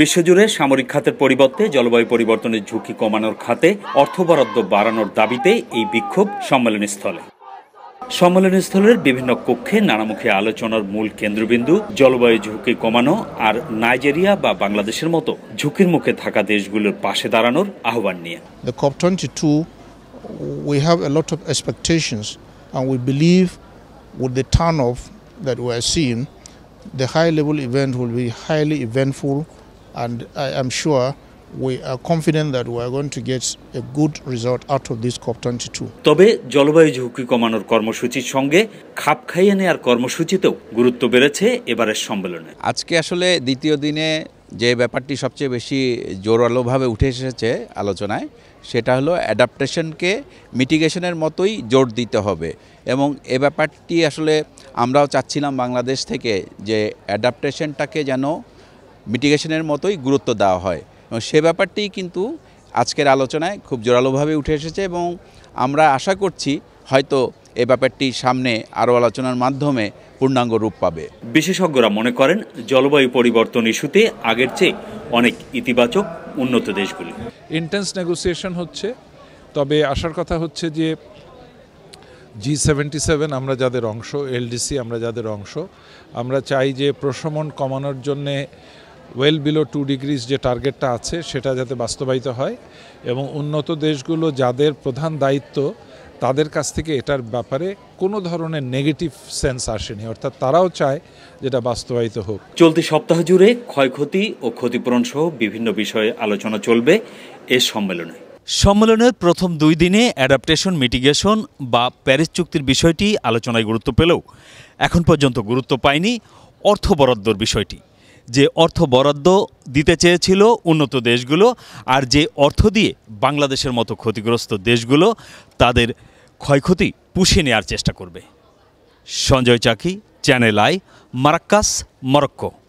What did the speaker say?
বিশ্বজুড়ে সামরিক খাতের পরিবর্তে জলবায়ু পরিবর্তনের ঝুঁকি কমানোর খাতে অর্থ বরাদ্দ বাড়ানোর দাবিতে এই বিক্ষোভ সম্মেলনস্থলে সম্মেলনস্থলের বিভিন্ন কক্ষে নানামুখী আলোচনার মূল কেন্দ্রবিন্দু জলবায়ু ঝুঁকি কমানো আর নাইজেরিয়া বা বাংলাদেশের মতো ঝুঁকির মুখে থাকা দেশগুলোর পাশে দাঁড়ানোর আহ্বান নিয়ে The COP22 we have a lot of expectations and we believe with the turn off that we are seeing the high level event will And I am sure we are confident that we are going to get a good result out of this COP22. তবে জলবায়ু ঝুঁকি কমানোর কর্মসূচির সঙ্গে খাপ খাইয়ে নেওয়ার কর্মসূচিতেও গুরুত্ব বেড়েছে এবারের সম্মেলনে আজকে আসলে দ্বিতীয় দিনে যে ব্যাপারটি সবচেয়ে বেশি জোরালোভাবে উঠে এসেছে আলোচনায় সেটা হলো অ্যাডাপটেশনকে মিটিগেশনের মতোই জোর দিতে হবে এবং এ ব্যাপারটি আসলে আমরাও চাচ্ছিলাম বাংলাদেশ থেকে যে অ্যাডাপ্টেশনটাকে যেন মিটিগেশনের মতোই গুরুত্ব দেওয়া হয় এবং সে ব্যাপারটি কিন্তু আজকের আলোচনায় খুব জোরালোভাবে উঠে এসেছে এবং আমরা আশা করছি হয়তো এ ব্যাপারটি সামনে আরও আলোচনার মাধ্যমে পূর্ণাঙ্গ রূপ পাবে বিশেষজ্ঞরা মনে করেন জলবায়ু পরিবর্তন ইস্যুতে আগের চেয়ে অনেক ইতিবাচক উন্নত দেশগুলি ইন্টেন্স নেগোসিয়েশন হচ্ছে তবে আসার কথা হচ্ছে যে জি সেভেন্টি সেভেন আমরা যাদের অংশ এলডিসি আমরা যাদের অংশ আমরা চাই যে প্রশমন কমানোর জন্যে ওয়েল বিলো টু ডিগ্রিজ যে টার্গেটটা আছে সেটা যাতে বাস্তবায়িত হয় এবং উন্নত দেশগুলো যাদের প্রধান দায়িত্ব তাদের কাছ থেকে এটার ব্যাপারে কোনো ধরনের নেগেটিভ সেন্স আসেনি অর্থাৎ তারাও চায় যেটা বাস্তবায়িত হোক চলতি সপ্তাহ জুড়ে ক্ষয়ক্ষতি ও ক্ষতিপূরণ সহ বিভিন্ন বিষয়ে আলোচনা চলবে এ সম্মেলনে সম্মেলনের প্রথম দুই দিনে অ্যাডাপ্টেশন মিটিগেশন বা প্যারিস চুক্তির বিষয়টি আলোচনায় গুরুত্ব পেলেও এখন পর্যন্ত গুরুত্ব পায়নি অর্থ বরাদ্দর বিষয়টি যে অর্থ বরাদ্দ দিতে চেয়েছিল উন্নত দেশগুলো আর যে অর্থ দিয়ে বাংলাদেশের মতো ক্ষতিগ্রস্ত দেশগুলো তাদের ক্ষয়ক্ষতি পুষে নেওয়ার চেষ্টা করবে সঞ্জয় চাকি চ্যানেল আই মারাক্কাস মরক্কো